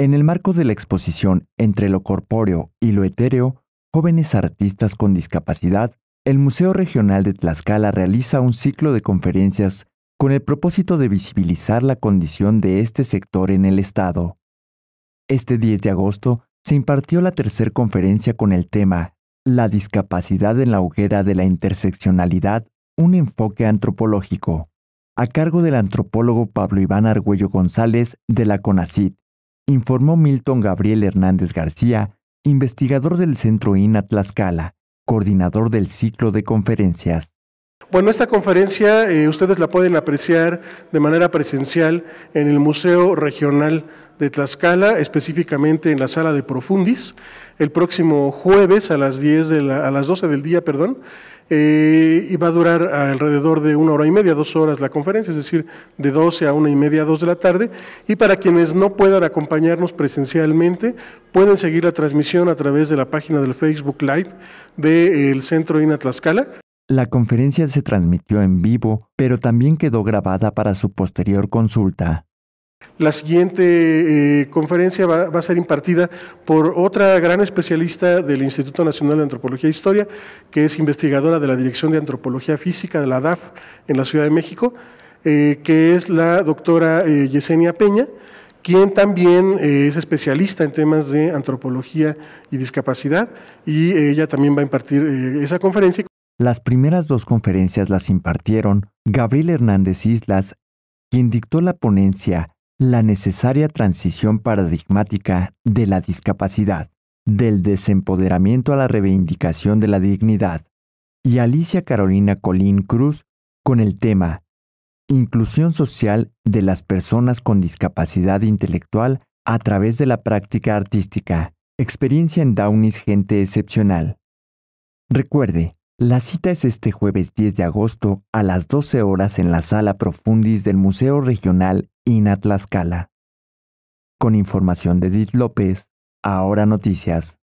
En el marco de la exposición Entre lo corpóreo y lo etéreo, jóvenes artistas con discapacidad, el Museo Regional de Tlaxcala realiza un ciclo de conferencias con el propósito de visibilizar la condición de este sector en el Estado. Este 10 de agosto se impartió la tercera conferencia con el tema La discapacidad en la hoguera de la interseccionalidad, un enfoque antropológico, a cargo del antropólogo Pablo Iván Argüello González de la CONACIT informó Milton Gabriel Hernández García, investigador del Centro INA Tlaxcala, coordinador del ciclo de conferencias. Bueno, esta conferencia eh, ustedes la pueden apreciar de manera presencial en el Museo Regional de Tlaxcala, específicamente en la sala de Profundis, el próximo jueves a las, 10 a las 12 del día, perdón, eh, y va a durar alrededor de una hora y media, dos horas la conferencia, es decir, de 12 a una y media, dos de la tarde. Y para quienes no puedan acompañarnos presencialmente, pueden seguir la transmisión a través de la página del Facebook Live del Centro INA Tlaxcala. La conferencia se transmitió en vivo, pero también quedó grabada para su posterior consulta. La siguiente eh, conferencia va, a ser impartida por otra gran especialista del Instituto Nacional de Antropología e Historia, que es investigadora de la Dirección de Antropología Física de la DAF en la Ciudad de México, eh, que es la doctora eh, Yesenia Peña, quien también es especialista en temas de antropología y discapacidad, y ella también va a impartir esa conferencia. Las primeras dos conferencias las impartieron Gabriel Hernández Islas, quien dictó la ponencia La necesaria transición paradigmática de la discapacidad, del desempoderamiento a la reivindicación de la dignidad, y Alicia Carolina Colín Cruz con el tema Inclusión social de las personas con discapacidad intelectual a través de la práctica artística. Experiencia en Downies Gente Excepcional. Recuerde, la cita es este jueves 10 de agosto a las 12 horas en la sala Profundis del Museo Regional Atlascala Con información de Edith López, Ahora Noticias.